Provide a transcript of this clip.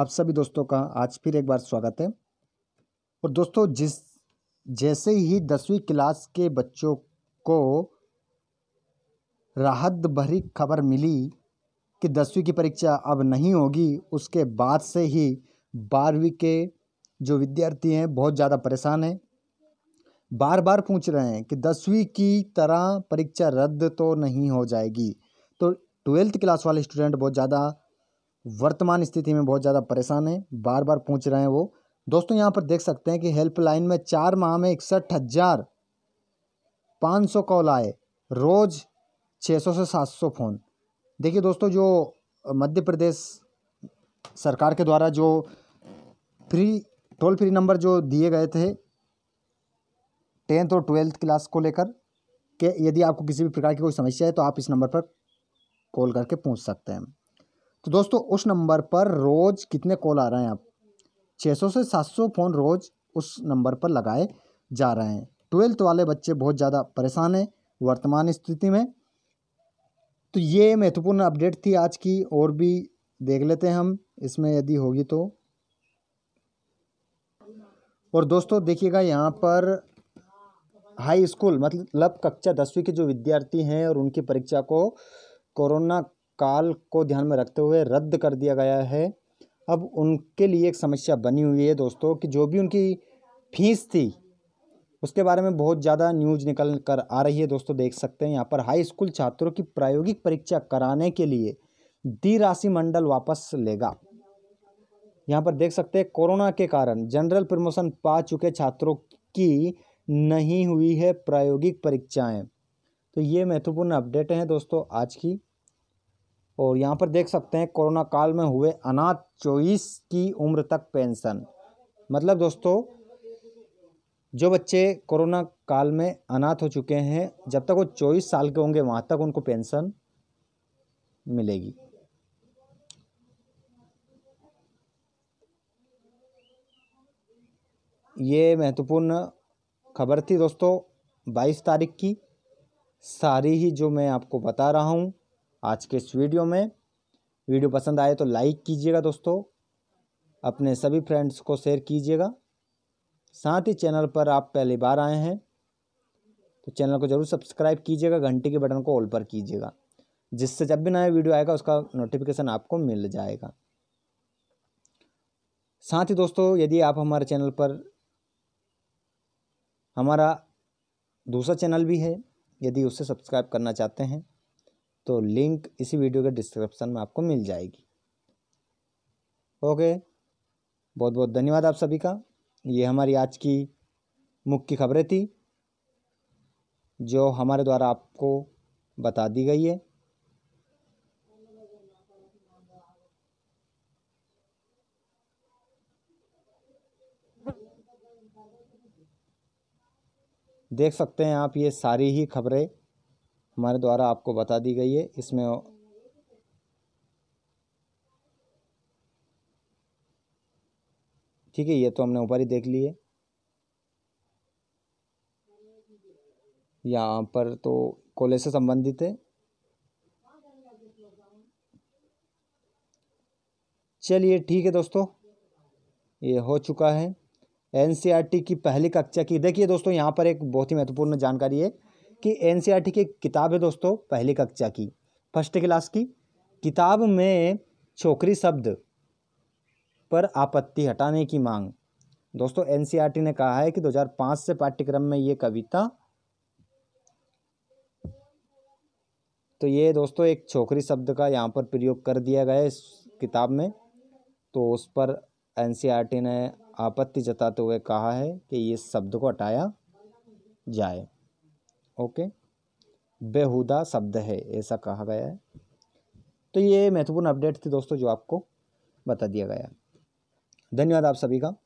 आप सभी दोस्तों का आज फिर एक बार स्वागत है और दोस्तों जिस जैसे ही दसवीं क्लास के बच्चों को राहत भरी खबर मिली कि दसवीं की परीक्षा अब नहीं होगी उसके बाद से ही बारहवीं के जो विद्यार्थी हैं बहुत ज़्यादा परेशान हैं बार बार पूछ रहे हैं कि दसवीं की तरह परीक्षा रद्द तो नहीं हो जाएगी तो ट्वेल्थ क्लास वाले स्टूडेंट बहुत ज़्यादा वर्तमान स्थिति में बहुत ज़्यादा परेशान है बार बार पूछ रहे हैं वो दोस्तों यहाँ पर देख सकते हैं कि हेल्पलाइन में चार माह में इकसठ हज़ार पाँच सौ कॉल आए रोज़ छः सौ से सात सौ फ़ोन देखिए दोस्तों जो मध्य प्रदेश सरकार के द्वारा जो फ्री टोल फ्री नंबर जो दिए गए थे टेंथ और ट्वेल्थ क्लास को लेकर के यदि आपको किसी भी प्रकार की कोई समस्या है तो आप इस नंबर पर कॉल करके पूछ सकते हैं तो दोस्तों उस नंबर पर रोज़ कितने कॉल आ रहे हैं आप 600 से 700 फ़ोन रोज़ उस नंबर पर लगाए जा रहे हैं ट्वेल्थ वाले बच्चे बहुत ज़्यादा परेशान हैं वर्तमान स्थिति में तो ये महत्वपूर्ण अपडेट थी आज की और भी देख लेते हैं हम इसमें यदि होगी तो और दोस्तों देखिएगा यहाँ पर हाई स्कूल मतलब कक्षा दसवीं के जो विद्यार्थी हैं और उनकी परीक्षा को कोरोना काल को ध्यान में रखते हुए रद्द कर दिया गया है अब उनके लिए एक समस्या बनी हुई है दोस्तों कि जो भी उनकी फीस थी उसके बारे में बहुत ज़्यादा न्यूज निकल कर आ रही है दोस्तों देख सकते हैं यहाँ पर हाई स्कूल छात्रों की प्रायोगिक परीक्षा कराने के लिए दी राशि मंडल वापस लेगा यहाँ पर देख सकते हैं कोरोना के कारण जनरल प्रमोशन पा चुके छात्रों की नहीं हुई है प्रायोगिक परीक्षाएं तो ये महत्वपूर्ण अपडेट हैं दोस्तों आज की और यहाँ पर देख सकते हैं कोरोना काल में हुए अनाथ चौबीस की उम्र तक पेंशन मतलब दोस्तों जो बच्चे कोरोना काल में अनाथ हो चुके हैं जब तक वो चौबीस साल के होंगे वहाँ तक उनको पेंशन मिलेगी ये महत्वपूर्ण खबर थी दोस्तों 22 तारीख की सारी ही जो मैं आपको बता रहा हूँ आज के इस वीडियो में वीडियो पसंद आए तो लाइक कीजिएगा दोस्तों अपने सभी फ्रेंड्स को शेयर कीजिएगा साथ ही चैनल पर आप पहली बार आए हैं तो चैनल को जरूर सब्सक्राइब कीजिएगा घंटी के बटन को ऑल पर कीजिएगा जिससे जब भी नया वीडियो आएगा उसका नोटिफिकेशन आपको मिल जाएगा साथ ही दोस्तों यदि आप हमारे चैनल पर हमारा दूसरा चैनल भी है यदि उससे सब्सक्राइब करना चाहते हैं तो लिंक इसी वीडियो के डिस्क्रिप्शन में आपको मिल जाएगी ओके बहुत बहुत धन्यवाद आप सभी का ये हमारी आज की मुख्य खबरें थी जो हमारे द्वारा आपको बता दी गई है देख सकते हैं आप ये सारी ही खबरें हमारे द्वारा आपको बता दी गई है इसमें ठीक है ये तो हमने ऊपर ही देख लिए यहाँ पर तो कोले से संबंधित है चलिए ठीक है दोस्तों ये हो चुका है एनसीईआरटी की पहली कक्षा की देखिए दोस्तों यहाँ पर एक बहुत ही महत्वपूर्ण जानकारी है कि एन की एक किताब है दोस्तों पहली कक्षा की फर्स्ट क्लास की किताब में छोकरी शब्द पर आपत्ति हटाने की मांग दोस्तों एनसीईआरटी ने कहा है कि 2005 से पाठ्यक्रम में ये कविता तो ये दोस्तों एक छोकरी शब्द का यहाँ पर प्रयोग कर दिया गया इस किताब में तो उस पर एनसीईआरटी ने आपत्ति जताते हुए कहा है कि ये शब्द को हटाया जाए ओके बेहुदा शब्द है ऐसा कहा गया है तो ये महत्वपूर्ण अपडेट थी दोस्तों जो आपको बता दिया गया धन्यवाद आप सभी का